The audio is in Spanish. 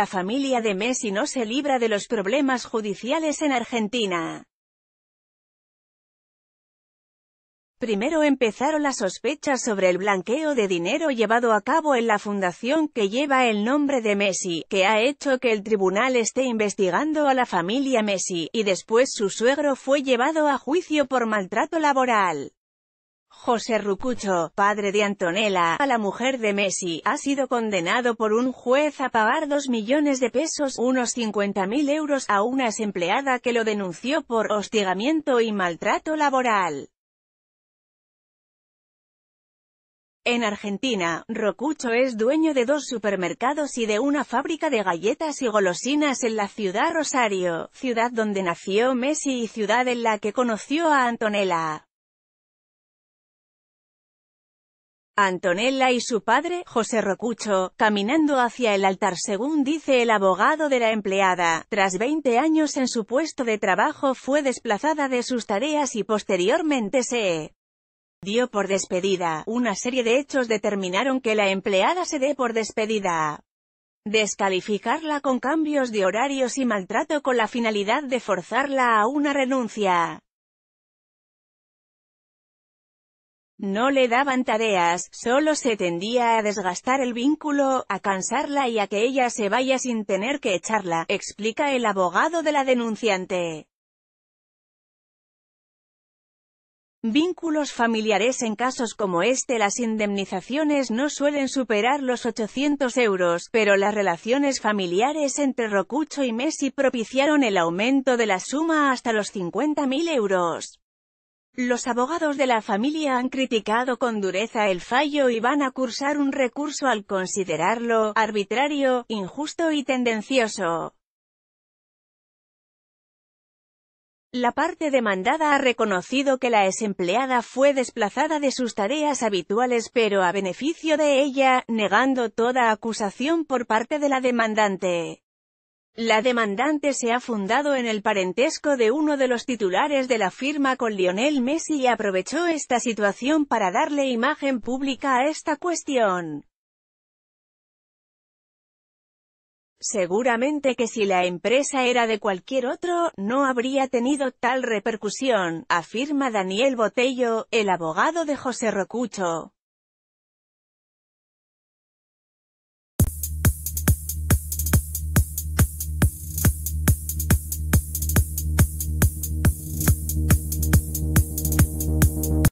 la familia de Messi no se libra de los problemas judiciales en Argentina. Primero empezaron las sospechas sobre el blanqueo de dinero llevado a cabo en la fundación que lleva el nombre de Messi, que ha hecho que el tribunal esté investigando a la familia Messi, y después su suegro fue llevado a juicio por maltrato laboral. José Rucucho, padre de Antonella, a la mujer de Messi, ha sido condenado por un juez a pagar dos millones de pesos, unos 50.000 euros, a una empleada que lo denunció por hostigamiento y maltrato laboral. En Argentina, Rucucho es dueño de dos supermercados y de una fábrica de galletas y golosinas en la ciudad Rosario, ciudad donde nació Messi y ciudad en la que conoció a Antonella. Antonella y su padre, José Rocucho, caminando hacia el altar según dice el abogado de la empleada. Tras 20 años en su puesto de trabajo fue desplazada de sus tareas y posteriormente se dio por despedida. Una serie de hechos determinaron que la empleada se dé por despedida. Descalificarla con cambios de horarios y maltrato con la finalidad de forzarla a una renuncia. No le daban tareas, solo se tendía a desgastar el vínculo, a cansarla y a que ella se vaya sin tener que echarla, explica el abogado de la denunciante. Vínculos familiares En casos como este las indemnizaciones no suelen superar los 800 euros, pero las relaciones familiares entre Rocucho y Messi propiciaron el aumento de la suma hasta los 50.000 euros. Los abogados de la familia han criticado con dureza el fallo y van a cursar un recurso al considerarlo arbitrario, injusto y tendencioso. La parte demandada ha reconocido que la desempleada fue desplazada de sus tareas habituales pero a beneficio de ella, negando toda acusación por parte de la demandante. La demandante se ha fundado en el parentesco de uno de los titulares de la firma con Lionel Messi y aprovechó esta situación para darle imagen pública a esta cuestión. Seguramente que si la empresa era de cualquier otro, no habría tenido tal repercusión, afirma Daniel Botello, el abogado de José Rocucho.